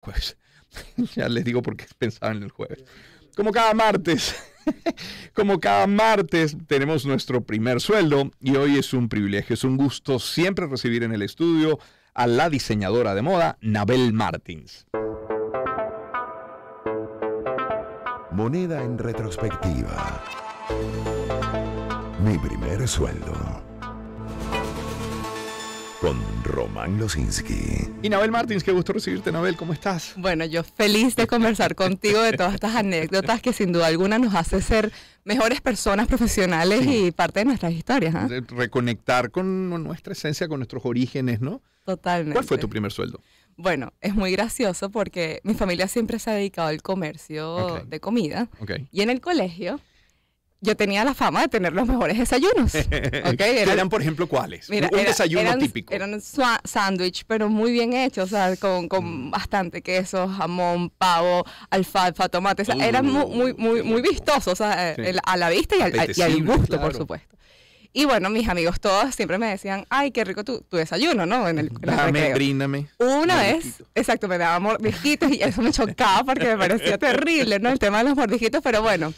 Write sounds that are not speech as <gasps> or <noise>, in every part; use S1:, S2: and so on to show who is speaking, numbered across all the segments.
S1: Jueves. <laughs> ya les digo por qué pensaba en el jueves. Como cada martes, <laughs> como cada martes tenemos nuestro primer sueldo y hoy es un privilegio, es un gusto siempre recibir en el estudio a la diseñadora de moda, Nabel Martins. Moneda en retrospectiva. Mi primer sueldo con Román Losinski.
S2: Y Nabel Martins, qué gusto recibirte, Nabel, ¿cómo estás? Bueno, yo feliz de conversar contigo de todas estas anécdotas que sin duda alguna nos hace ser mejores personas profesionales y parte de nuestras historias. ¿ah?
S1: Reconectar con nuestra esencia, con nuestros orígenes, ¿no?
S2: Totalmente. ¿Cuál fue tu primer sueldo? Bueno, es muy gracioso porque mi familia siempre se ha dedicado al comercio de comida. Y en el colegio yo tenía la fama de tener los mejores desayunos. <laughs> Okay, eran, por ejemplo, cuáles? un desayuno típico. Eran sándwich, pero muy bien hechos, o sea, con, mm. bastante queso, jamón, pavo, alfalfa, tomate. eran muy, muy, muy, muy vistosos, o sea, a la vista y al, gusto, por supuesto. Y bueno, mis amigos todos siempre me decían, ay, qué rico tu, tu desayuno, ¿no? En el, en Dame, Una vez, exacto, me daba mordijitos y eso me chocaba porque me parecía <laughs> terrible, ¿no? El tema de los mordijitos, pero bueno.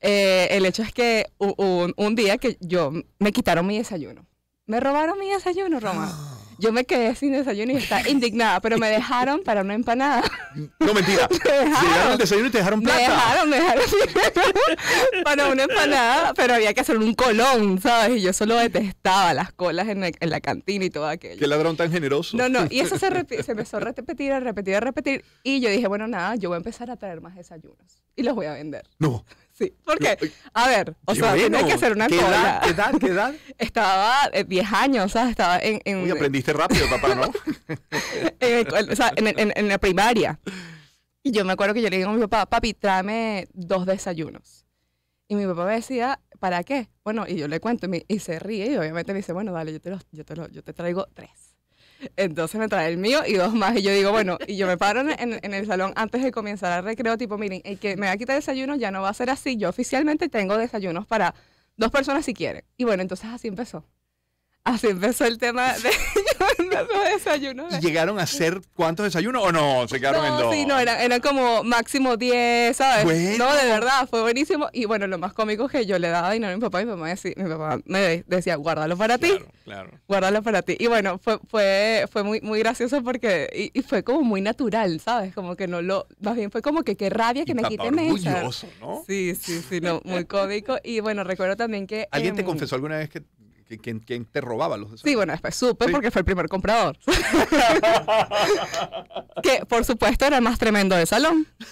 S2: Eh, el hecho es que un, día que yo me quitaron mi desayuno. Me robaron mi desayuno, Roma. <gasps> Yo me quedé sin desayuno y estaba indignada, pero me dejaron para una empanada.
S1: No, mentira. <laughs> Me dejaron, el desayuno y te dejaron plata. Me dejaron,
S2: me dejaron <laughs> para una empanada, pero había que hacer un colón, ¿sabes? Y yo solo detestaba las colas en, la cantina y todo aquello. Qué ladrón tan generoso. No, no, y eso se, <laughs> se empezó a repetir, a repetir, a repetir. Y yo dije, bueno, nada, yo voy a empezar a traer más desayunos y los voy a vender. No. Sí, porque, eh, a ver, o sea, bueno. que hacer una ¿Qué ¿Qué edad? ¿Qué edad? <laughs> Estaba 10 eh, años, o sea, estaba en... Uy,
S1: aprendiste rápido, papá, ¿no? <laughs>
S2: en, o sea, en, la primaria. Y yo me acuerdo que yo le digo a mi papá, papi, tráeme dos desayunos. Y mi papá me decía, ¿para qué? Bueno, y yo le cuento, y, y se ríe, y obviamente me dice, bueno, dale, yo te, los, yo te, los, yo te traigo tres. Entonces me trae el mío y dos más. Y yo digo, bueno, y yo me paro en, <laughs> en el salón antes de comenzar el recreo, tipo, miren, el que me va a quitar desayuno ya no va a ser así. Yo oficialmente tengo desayunos para dos personas si quieren. Y bueno, entonces así empezó. Así empezó el tema de... <laughs>
S1: ¿Y llegaron a ser cuántos desayunos o no? Se quedaron en dos. Sí, no,
S2: eran, como máximo 10, ¿sabes? No, de verdad, fue buenísimo. Y bueno, lo más cómico es que yo le daba dinero a mi papá y mi papá, decía, mi papá me decía, guárdalo para ti. Claro. Guárdalo para ti. Y bueno, fue, fue, fue muy, muy gracioso porque, y, y, fue como muy natural, ¿sabes? Como que no lo, más bien fue como que qué rabia que me quiten eso. ¿no? Sí, sí, sí, no, muy cómico. Y bueno, recuerdo también que... ¿Alguien te em, confesó
S1: alguna vez que ¿Quién, te robaba los Sí,
S2: bueno, después supe porque fue el primer comprador. <laughs> <laughs> que por supuesto era el más tremendo del salón. <laughs>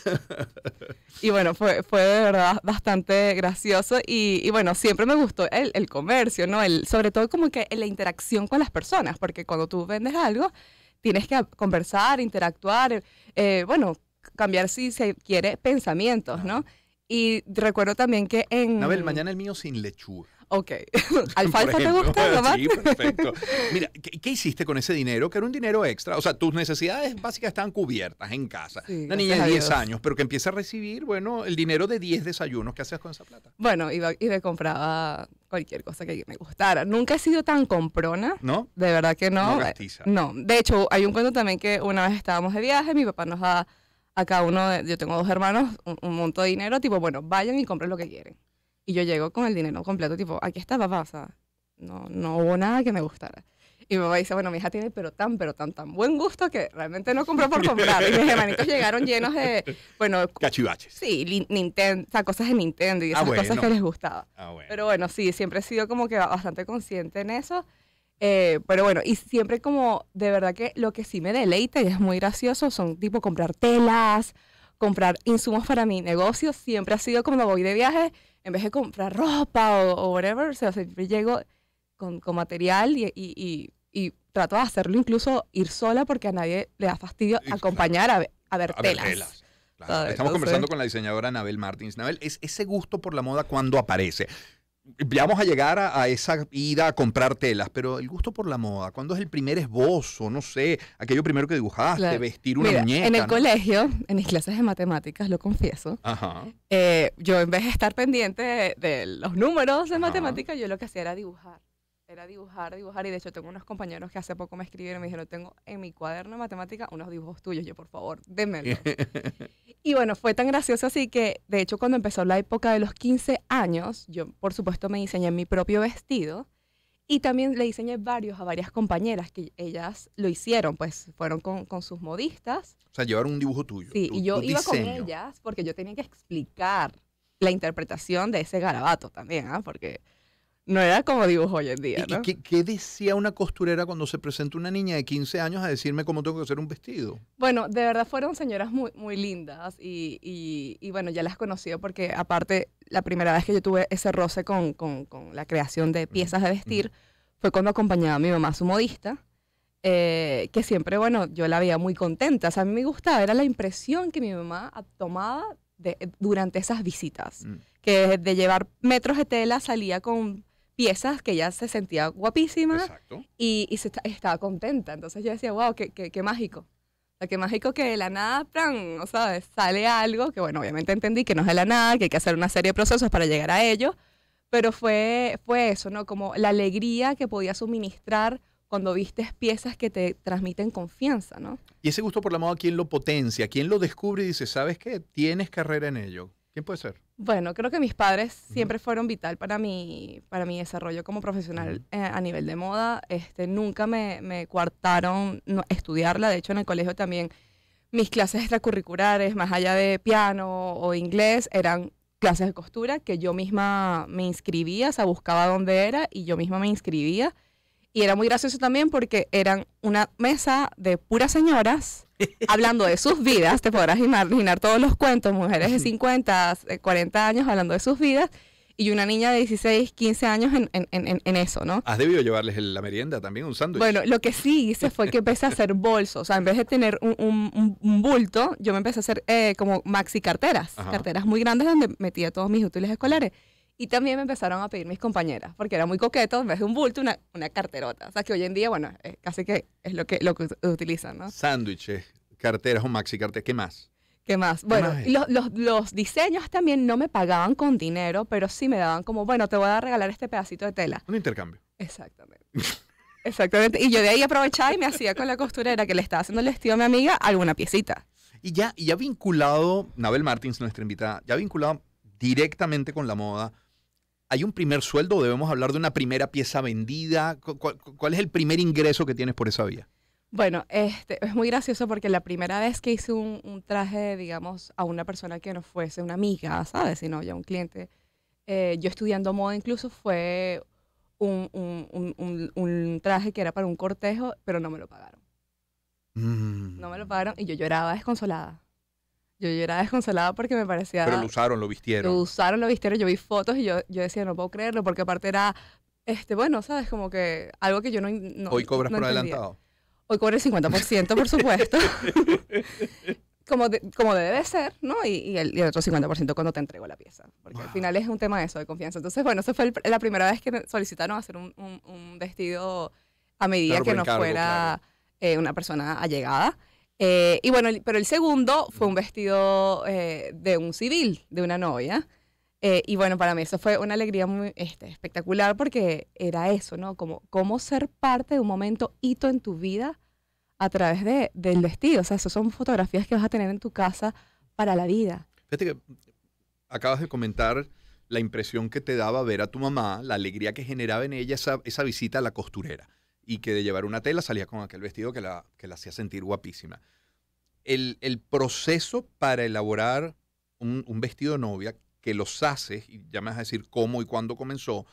S2: Y bueno, fue, fue de verdad bastante gracioso y, bueno, siempre me gustó el, comercio, ¿no? El, sobre todo como que la interacción con las personas, porque cuando tú vendes algo, tienes que conversar, interactuar, eh, bueno, cambiar si se quiere pensamientos, ¿no? Y recuerdo también que en...
S1: mañana el mío sin lechuga.
S2: Ok. <laughs> ¿Alfalfa te gusta, ¿verdad? <laughs>
S1: Sí, perfecto. <laughs> Mira, ¿qué, hiciste con ese dinero? Que era un dinero extra. O sea, tus necesidades básicas estaban cubiertas en casa.
S2: Una niña de 10 años,
S1: pero que empieza a recibir, bueno, el dinero de 10 desayunos. ¿Qué hacías con esa plata?
S2: Bueno, iba y me compraba cualquier cosa que me gustara. Nunca he sido tan comprona. ¿No? De verdad que no. No, no. De hecho, hay un cuento también que una vez estábamos de viaje, mi papá nos da a cada uno, yo tengo dos hermanos, un, un monto de dinero, tipo, bueno, vayan y compren lo que quieren. Y yo llego con el dinero completo, tipo, aquí está papá, o sea, no, no hubo nada que me gustara. Y mi papá dice, bueno, mi hija tiene pero tan, pero tan, tan buen gusto que realmente no compró por comprar. y mis hermanitos llegaron llenos de, bueno... <laughs> Cachivaches. Sí, Nintendo, cosas de Nintendo y ah, esas cosas que les gustaba. Ah, pero bueno, sí, siempre he sido como que bastante consciente en eso. Eh, pero bueno, y siempre como, de verdad que lo que sí me deleita y es muy gracioso son tipo comprar telas, comprar insumos para mi negocio. Siempre ha sido como voy de viaje en vez de comprar ropa o, whatever, siempre llego con, con material y, y, y, trato de hacerlo incluso ir sola porque a nadie le da fastidio acompañar a, ver telas. Estamos conversando
S1: con la diseñadora Nabel Martins. Nabel, ¿es ese gusto por la moda cuando aparece? vamos a llegar a, esa ida a comprar telas, pero el gusto por la moda, ¿cuándo es el primer esbozo? No sé, aquello primero que dibujaste, vestir una muñeca. En el colegio,
S2: en mis clases de matemáticas, lo confieso, eh, yo en vez de estar pendiente de, los números de matemáticas, yo lo que hacía era dibujar era dibujar, dibujar, y de hecho tengo unos compañeros que hace poco me escribieron y me dijeron, tengo en mi cuaderno de matemática unos dibujos tuyos, yo por favor, démelo. <laughs> y bueno, fue tan gracioso así que, de hecho, cuando empezó la época de los 15 años, yo por supuesto me diseñé mi propio vestido y también le diseñé varios a varias compañeras que ellas lo hicieron, pues fueron con, con sus modistas.
S1: O sea, llevaron un dibujo tuyo. Sí, y yo iba con ellas
S2: porque yo tenía que explicar la interpretación de ese garabato también, ¿ah? porque
S1: no era como dibujo hoy en día. ¿no? ¿Y qué, decía una costurera cuando se presenta una niña de 15 años a decirme cómo tengo que hacer un vestido?
S2: Bueno, de verdad fueron señoras muy, muy lindas y, y, bueno, ya las conocí porque aparte la primera vez que yo tuve ese roce con, con, la creación de mm, piezas de mm. vestir fue cuando acompañaba a mi mamá, su modista, eh, que siempre, bueno, yo la veía muy contenta. O sea, a mí me gustaba, era la impresión que mi mamá tomaba de, durante esas visitas, mm. que de llevar metros de tela salía con piezas que ya se sentía guapísima y, estaba contenta. Entonces yo decía, wow, qué, mágico. O sea, qué mágico que de la nada, plan, o sea, sale algo que, bueno, obviamente entendí que no es de la nada, que hay que hacer una serie de procesos para llegar a ello, pero fue, fue eso, ¿no? Como la alegría que podía suministrar cuando vistes piezas que te transmiten confianza, ¿no?
S1: Y ese gusto por la moda, ¿quién lo potencia? ¿Quién lo descubre y dice, sabes qué? Tienes carrera en ello. ¿Quién puede ser?
S2: Bueno, creo que mis padres siempre fueron vital para mi, para mi desarrollo como profesional eh, a nivel de moda. Este, nunca me, me coartaron estudiarla. De hecho, en el colegio también mis clases extracurriculares, más allá de piano o inglés, eran clases de costura que yo misma me inscribía, o sea, buscaba dónde era y yo misma me inscribía. Y era muy gracioso también porque eran una mesa de puras señoras <laughs> hablando de sus vidas. Te podrás imaginar todos los cuentos, mujeres de 50, 40 eh, años hablando de sus vidas y una niña de 16, 15 años en, eso, ¿no? ¿Has
S1: debido llevarles la merienda también, un sándwich? Bueno, lo
S2: que sí hice fue que empecé a hacer bolsos. O sea, en vez de tener un, bulto, yo me empecé a hacer eh, como maxi carteras, carteras muy grandes donde metía todos mis útiles escolares. Y también me empezaron a pedir mis compañeras, porque era muy coqueto, en vez de un bulto, una, carterota. O sea, que hoy en día, bueno, casi que es lo que, lo que utilizan, ¿no?
S1: Sándwiches, carteras o maxi carteras, ¿qué más?
S2: ¿Qué más? Bueno, los, diseños también no me pagaban con dinero, pero sí me daban como, bueno, te voy a regalar este pedacito de tela. Un intercambio. Exactamente. <laughs> Exactamente. Y yo de ahí aprovechaba y me hacía con la costurera que le estaba haciendo el vestido a mi amiga alguna piecita. Y
S1: ya, y ya vinculado, Nabel Martins, nuestra invitada, ya vinculado directamente con la moda, ¿Hay un primer sueldo? ¿Debemos hablar de una primera pieza vendida? ¿Cuál, es el primer ingreso que tienes por esa vía?
S2: Bueno, este, es muy gracioso porque la primera vez que hice un, traje, digamos, a una persona que no fuese una amiga, ¿sabes? Sino ya un cliente, eh, yo estudiando moda incluso fue un, un, un, traje que era para un cortejo, pero no me lo pagaron. Mm. No me lo pagaron y yo lloraba desconsolada. Yo era desconsolada porque me parecía... Pero lo
S1: usaron, lo vistieron. Lo
S2: usaron, lo vistieron. Yo vi fotos y yo, yo decía, no puedo creerlo, porque aparte era, este, bueno, ¿sabes? Como que algo que yo no... Hoy cobras por adelantado. Hoy cobro el 50%, por supuesto. <laughs> como, como debe ser, ¿no? Y, el, otro 50% cuando te entrego la pieza. Porque al final es un tema de eso, de confianza. Entonces, bueno, esa fue la primera vez que solicitaron hacer un, vestido a medida que no fuera eh, una persona allegada. Eh, y bueno, pero el segundo fue un vestido eh, de un civil, de una novia. Eh, y bueno, para mí eso fue una alegría muy este, espectacular porque era eso, ¿no? Como, como ser parte de un momento hito en tu vida a través de, del vestido. O sea, esas son fotografías que vas a tener en tu casa para la vida.
S1: Fíjate que acabas de comentar la impresión que te daba ver a tu mamá, la alegría que generaba en ella esa visita a la costurera y que de llevar una tela salía con aquel vestido que la, hacía sentir guapísima. El, proceso para elaborar un, vestido de novia que los haces, y ya me vas a decir cómo y cuándo comenzó,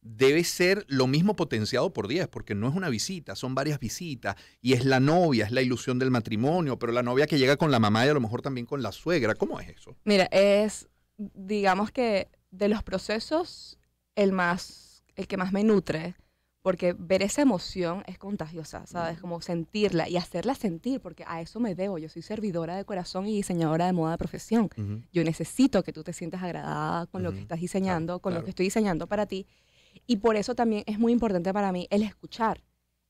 S1: debe ser lo mismo potenciado por 10, porque no es una visita, son varias visitas, y es la novia, es la ilusión del matrimonio, pero la novia que llega con la mamá y a lo mejor también con la suegra, ¿cómo es eso?
S2: Mira, es, digamos que de los procesos, el, más, el que más me nutre, porque ver esa emoción es contagiosa, ¿sabes? Como sentirla y hacerla sentir, porque a eso me debo. Yo soy servidora de corazón y diseñadora de moda de profesión. Yo necesito que tú te sientas agradada con lo que estás diseñando, con lo que estoy diseñando para ti. Y por eso también es muy importante para mí el escuchar,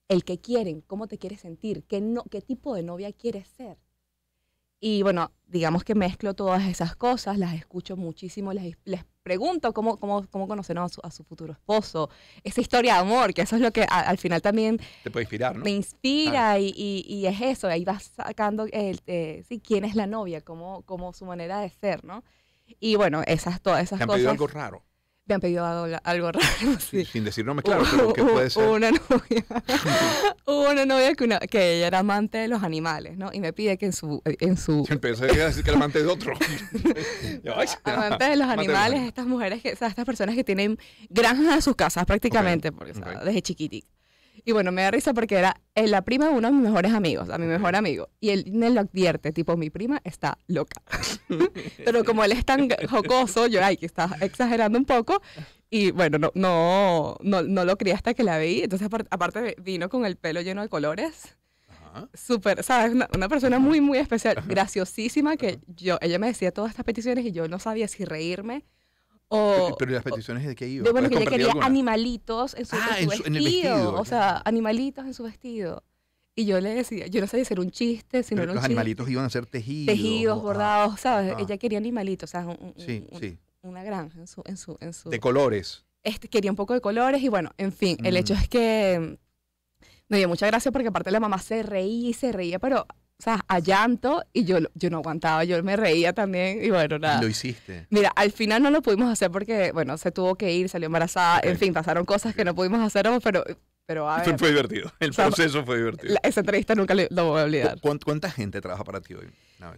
S2: el que quieren, cómo te quieres sentir, qué, no, qué tipo de novia quieres ser. Y bueno, digamos que mezclo todas esas cosas, las escucho muchísimo, les, les pregunto cómo, cómo, cómo a su, futuro esposo, esa historia de amor, que eso es lo que al final también... Te puede inspirar, Me inspira y, y, es eso, ahí vas sacando el, eh, sí, quién es la novia, cómo, cómo su manera de ser, ¿no? Y bueno, esas, todas esas cosas... algo raro? han pedido algo, raro. <laughs> Sí. Sin decir nombres, claro, pero que puede ser. Una novia, <laughs> una novia que, ella era amante de los animales, ¿no? Y me pide que en su... En su... a
S1: decir que era amante de otro. <laughs> amante de los animales,
S2: estas mujeres, que, o sea, estas personas que tienen granjas en sus casas prácticamente, porque, desde chiquitita. Y bueno, me da risa porque era eh, la prima de uno de mis mejores amigos, a mi mejor amigo. Y él me lo advierte, tipo, mi prima está loca. <laughs> Pero como él es tan jocoso, yo, ay, que estás exagerando un poco. Y bueno, no, no, no, no lo creí hasta que la vi. Entonces, aparte, vino con el pelo lleno de colores. Súper, ¿sabes? Una, una, persona muy, muy especial, graciosísima, que yo, ella me decía todas estas peticiones y yo no sabía si reírme
S1: pero, las peticiones de qué iba. Yo, bueno, ella quería
S2: animalitos en su, ah, en vestido, O sea, animalitos en su vestido. Y yo le decía, yo no sabía si era un chiste, si no era un los animalitos iban a ser tejidos. Tejidos, ah, bordados, ¿sabes? Ah. Ella quería animalitos, o sea, una granja en su, en su, en De colores. Este, quería un poco de colores y bueno, en fin, el hecho mm. es que me dio mucha gracia porque aparte la mamá se reía y se reía, pero o sea, a llanto y yo, yo no aguantaba, yo me reía también y bueno, nada. Lo hiciste. Mira, al final no lo pudimos hacer porque, bueno, se tuvo que ir, salió embarazada, en fin, pasaron cosas que no pudimos hacer, pero, pero Fue,
S1: divertido, el proceso fue divertido.
S2: esa entrevista nunca lo voy a olvidar.
S1: ¿Cuánta gente trabaja para ti hoy?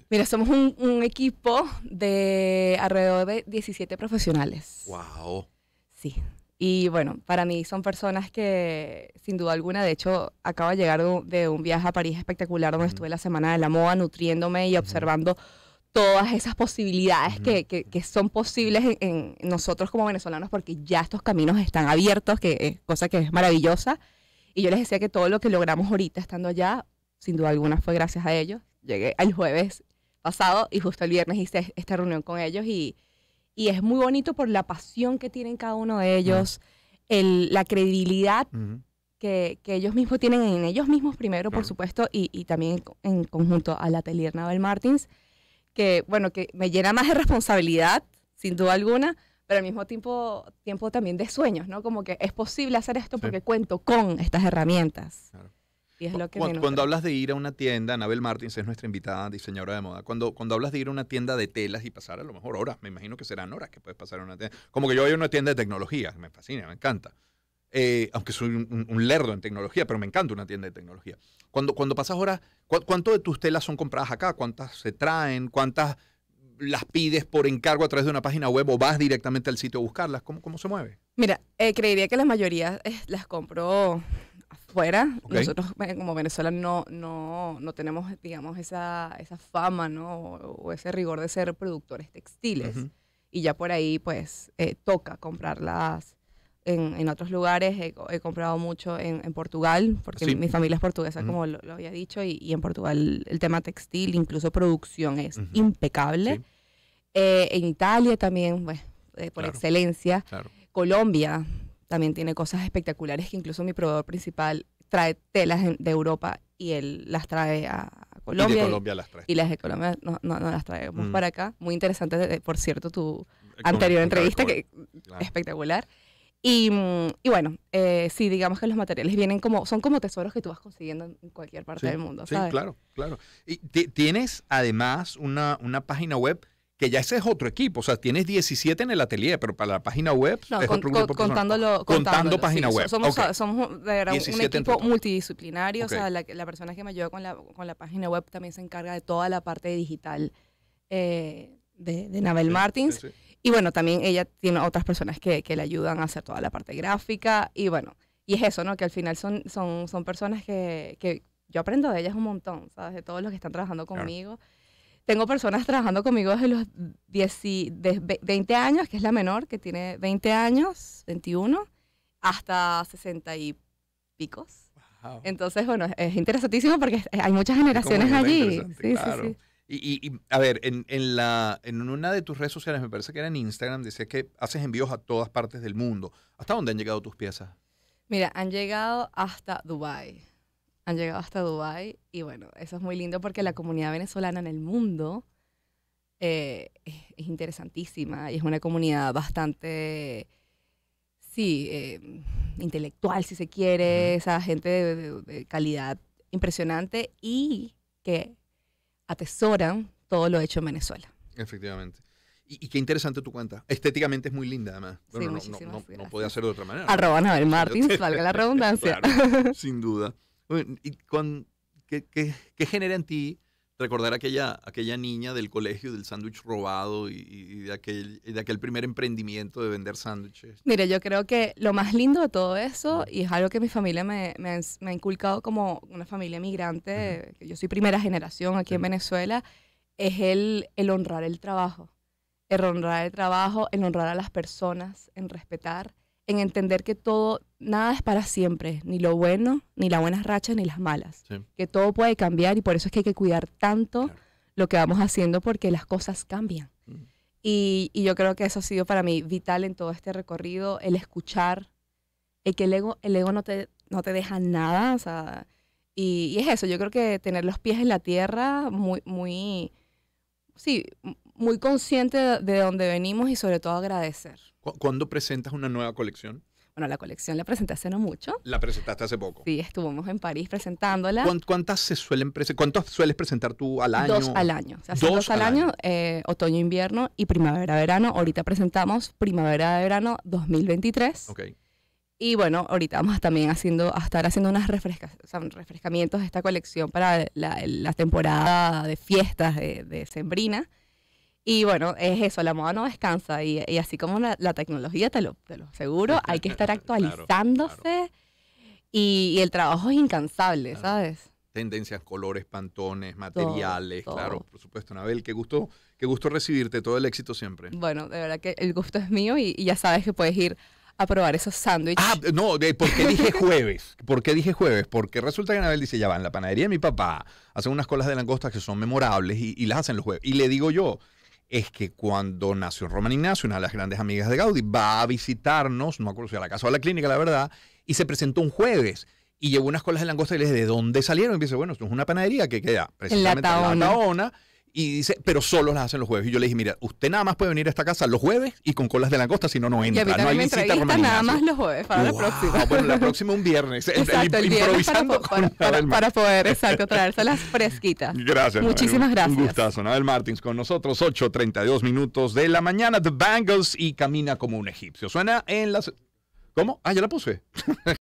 S2: Mira, somos un, equipo de alrededor de 17 profesionales. ¡Wow! Sí. Y bueno, para mí son personas que sin duda alguna, de hecho, acabo de llegar de un viaje a París espectacular donde estuve la Semana de la Moda nutriéndome y observando todas esas posibilidades que, son posibles en, nosotros como venezolanos porque ya estos caminos están abiertos, que eh, cosa que es maravillosa. Y yo les decía que todo lo que logramos ahorita estando allá, sin duda alguna fue gracias a ellos. Llegué el jueves pasado y justo el viernes hice esta reunión con ellos y y es muy bonito por la pasión que tienen cada uno de ah. ellos, la credibilidad que, ellos mismos tienen en ellos mismos primero, por supuesto, y, también en conjunto al atelier Nabel Martins, que bueno, que me llena más de responsabilidad, sin duda alguna, pero al mismo tiempo, tiempo también de sueños, ¿no? Como que es posible hacer esto porque cuento con estas herramientas. Claro cuando, hablas
S1: de ir a una tienda, Anabel Martins es nuestra invitada diseñadora de moda. Cuando, cuando hablas de ir a una tienda de telas y pasar a lo mejor horas, me imagino que serán horas que puedes pasar a una tienda. Como que yo voy a una tienda de tecnología, me fascina, me encanta. Eh, aunque soy un, lerdo en tecnología, pero me encanta una tienda de tecnología. Cuando, cuando pasas horas, ¿cuánto de tus telas son compradas acá? ¿Cuántas se traen? ¿Cuántas las pides por encargo a través de una página web o vas directamente al sitio a buscarlas? ¿Cómo,
S2: cómo se mueve? Mira, eh, creería que la mayoría eh, las compro fuera. Nosotros eh, como Venezuela no, no, no tenemos, digamos, esa, esa fama, ¿no? O, ese rigor de ser productores textiles. Y ya por ahí, pues, eh, toca comprarlas en, en otros lugares. He, comprado mucho en, en Portugal, porque mi familia es portuguesa, como lo, había dicho, y, en Portugal el tema textil, incluso producción, es impecable. Eh, en Italia también, pues por excelencia. Colombia, también tiene cosas espectaculares que incluso mi proveedor principal trae telas de Europa y él las trae a Colombia. Y de Colombia las trae. Y las de Colombia no, las traemos mm. para acá. Muy interesante, por cierto, tu anterior entrevista, que eh, espectacular. Y, mm, bueno, eh, sí, digamos que los materiales vienen como, son como tesoros que tú vas consiguiendo en cualquier parte del mundo. Sí, claro,
S1: claro. Y tienes además una, una página web que ya ese es otro equipo, o sea, tienes 17 en el atelier, pero para la página web
S2: contando página web. Somos, un equipo multidisciplinario, o sea, la, persona que me ayuda con la, página web también se encarga de toda la parte digital eh, de, de Nabel Martins. y bueno, también ella tiene otras personas que, le ayudan a hacer toda la parte gráfica y bueno, y es eso, ¿no? Que al final son, son, son personas que, yo aprendo de ellas un montón, ¿sabes? De todos los que están trabajando conmigo. Tengo personas trabajando conmigo desde los 20 años, que es la menor, que tiene 20 años, 21, hasta 60 y picos. Entonces, bueno, es interesantísimo porque hay muchas generaciones allí. Sí, sí, sí.
S1: Y, a ver, en, la, en una de tus redes sociales, me parece que era en Instagram, decías que haces envíos a todas partes del mundo. ¿Hasta dónde han llegado tus piezas?
S2: Mira, han llegado hasta Dubai han llegado hasta Dubái y bueno, eso es muy lindo porque la comunidad venezolana en el mundo eh, es, interesantísima y es una comunidad bastante, sí, eh, intelectual si se quiere, esa gente de, calidad impresionante y que atesoran todo lo hecho en Venezuela.
S1: Efectivamente. Y, qué interesante tu cuenta. Estéticamente es muy linda, además. sí, no, no, podía ser de otra manera. Arroba Martins, valga la <laughs> redundancia. claro, sin duda y con, que, genera en ti recordar aquella, aquella niña del colegio del sándwich robado y, de, aquel, primer emprendimiento de vender sándwiches?
S2: Mire, yo creo que lo más lindo de todo eso, y es algo que mi familia me, ha inculcado como una familia migrante, que yo soy primera generación aquí en Venezuela, es el, el honrar el trabajo, el honrar el trabajo, el honrar a las personas, en respetar en entender que todo, nada es para siempre, ni lo bueno, ni las buenas rachas, ni las malas. Que todo puede cambiar y por eso es que hay que cuidar tanto lo que vamos haciendo porque las cosas cambian. Y, yo creo que eso ha sido para mí vital en todo este recorrido, el escuchar, el que el ego, el ego no, te, no te deja nada. y, y, es eso, yo creo que tener los pies en la tierra, muy, muy, sí, muy consciente de, dónde venimos y sobre todo agradecer.
S1: ¿Cuándo presentas una nueva colección?
S2: Bueno, la colección la presenté hace no mucho.
S1: La presentaste hace poco.
S2: Sí, estuvimos en París presentándola.
S1: ¿Cuántas se suelen ¿Cuántos sueles presentar tú al año? Dos al año. dos, al, año,
S2: eh, otoño, invierno y primavera, verano. Ahorita presentamos primavera, verano 2023. Ok. Y bueno, ahorita vamos también haciendo, a estar haciendo unos refrescas, refrescamientos de esta colección para la, temporada de fiestas de, de Sembrina. Y bueno, es eso, la moda no descansa y, así como la, tecnología, te lo, te lo aseguro, hay que estar actualizándose Y, el trabajo es incansable, ¿sabes?
S1: Tendencias, colores, pantones, materiales, claro, por supuesto. Anabel, qué gusto, qué gusto recibirte, todo el éxito siempre.
S2: Bueno, de verdad que el gusto es mío y, ya sabes que puedes ir a probar esos sándwiches. Ah,
S1: no, ¿por qué dije jueves? ¿Por qué dije jueves? Porque resulta que Anabel dice, ya va, en la panadería de mi papá hacen unas colas de langostas que son memorables y las hacen los jueves. Y le digo yo, es que cuando nació Roman Ignacio, una de las grandes amigas de Gaudí, va a visitarnos, no acuerdo si a la casa o a la clínica, la verdad, y se presentó un jueves y llevó unas colas de langosta y le dije, ¿de dónde salieron? Y dice, bueno, esto es una panadería que queda precisamente en la y dice, pero solo las hacen los jueves. Y yo le dije, mira, usted nada más puede venir a esta casa los jueves y con colas de langosta, si no, no entra. Y a mí no hay me visita nada más los jueves para la próxima. <laughs> Bueno, la próxima un viernes. improvisando para, poder, exacto,
S2: <laughs> traérselas fresquitas. Gracias. Muchísimas gracias. Un
S1: gustazo, Nabel Martins con nosotros, 8.32 minutos de la mañana. The Bangles y Camina como un egipcio. Suena en las... ¿Cómo? Ah, ya la puse. <laughs>